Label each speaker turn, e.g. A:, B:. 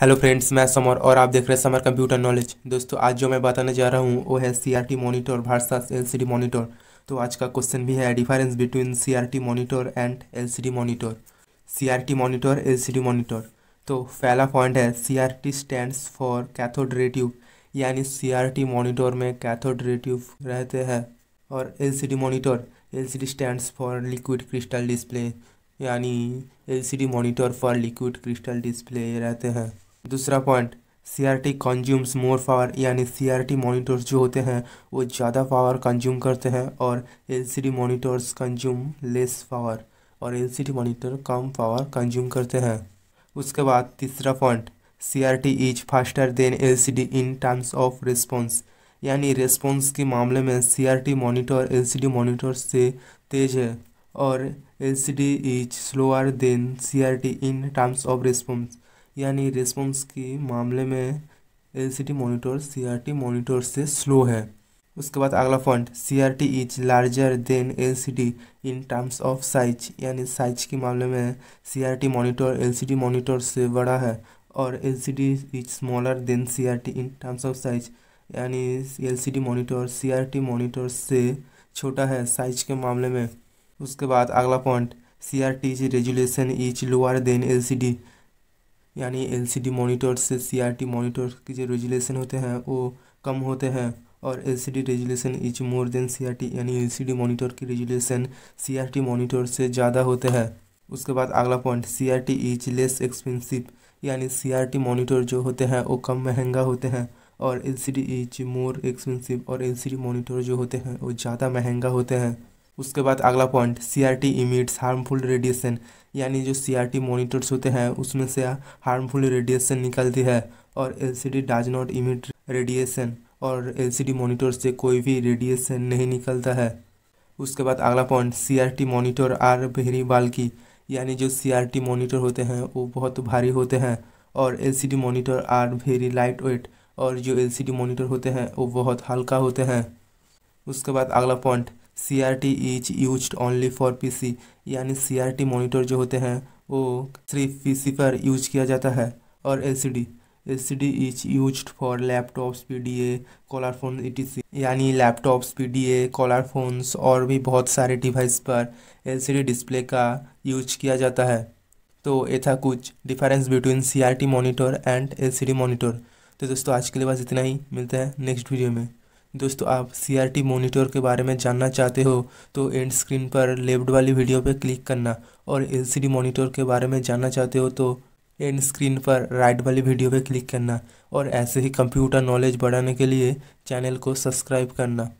A: hello friends मैं summer और आप देख रहे हैं समर कंप्यूटर नॉलेज दोस्तों आज जो मैं बताने जा रहा हूँ वो है C R T monitor versus L C D monitor तो आज का क्वेश्चन भी है difference between C R T monitor and L C D monitor C R T monitor L C D monitor तो पहला पॉइंट है C R T for cathode ray tube यानी C R T monitor में cathode ray tube रहते हैं और L C D monitor L C D for liquid crystal display यानी L C D monitor for liquid crystal display रहते हैं दूसरा point C R T consumes more power यानी C R T monitors जो होते हैं वो ज़्यादा पावर कंज्यूम करते हैं और L C D monitors consume less power और एल सी डी मोनीटर कम पावर कंज्यूम करते हैं उसके बाद तीसरा point C R T is faster than L C D in terms of response यानी रिस्पॉन्स के मामले में C R T monitor L C D monitor से तेज है और L C D is slower than C R T in terms of response यानी response की मामले में L C T monitor C R T monitor से स्लो है उसके बाद अगला point C R T is larger than L C T in terms of size यानी साइज के मामले में C R T monitor L C T monitor से बड़ा है और L C T is smaller than C R T in terms of size यानी L C T monitor C R T monitor से छोटा है साइज के मामले में उसके बाद अगला point C R T is resolution is lower than L C T यानी एलसीडी मॉनिटर से सीआरटी मॉनिटर के जो रेजुलेशन होते हैं वो कम होते हैं और L C D resolution is more than C R T यानी एल सी डी मोनीटर की resolution C R T monitor से ज़्यादा होते हैं उसके बाद अगला point C R T is less expensive यानी सी आर टी मोनीटर जो होते हैं वो कम महंगा होते हैं और L C D is more expensive और एल सी डी मोनीटर जो होते हैं वो ज़्यादा महंगा होते हैं उसके बाद अगला point C R T emits harmful radiation यानी जो सी आर टी मोनीटर्स होते हैं उसमें से हार्मफुल रेडिएशन निकलती है और L C D does not emit radiation और एल सी डी मोनीटर से कोई भी रेडिएशन नहीं निकलता है उसके बाद अगला point C R T monitor are very bulky यानी जो सी आर टी मोनीटर होते हैं वो बहुत भारी होते हैं और L C D monitor are very light weight और जो एल सी डी मोनीटर होते हैं वो बहुत हल्का होते हैं उसके बाद अगला point C R T is use only for P C यानी सी आर टी मोनीटर जो होते हैं वो सिर्फ पी सी पर यूज किया जाता है और L C D L C D is use for laptops P D A colour phone E T C यानी laptops P D A colour phones और भी बहुत सारे डिवाइस पर एल सी डी डिस्प्ले का यूज किया जाता है तो ये था कुछ difference between C R T monitor and L C D monitor तो दोस्तों आज के लिए बस इतना ही मिलते हैं नेक्स्ट वीडियो में दोस्तों आप सी आर टी मोनीटर के बारे में जानना चाहते हो तो एंड स्क्रीन पर लेफ्ट वाली वीडियो पर क्लिक करना और एल सी डी मोनीटर के बारे में जानना चाहते हो तो एंड स्क्रीन पर राइट वाली वीडियो पर क्लिक करना और ऐसे ही कंप्यूटर नॉलेज बढ़ाने के लिए चैनल को सब्सक्राइब करना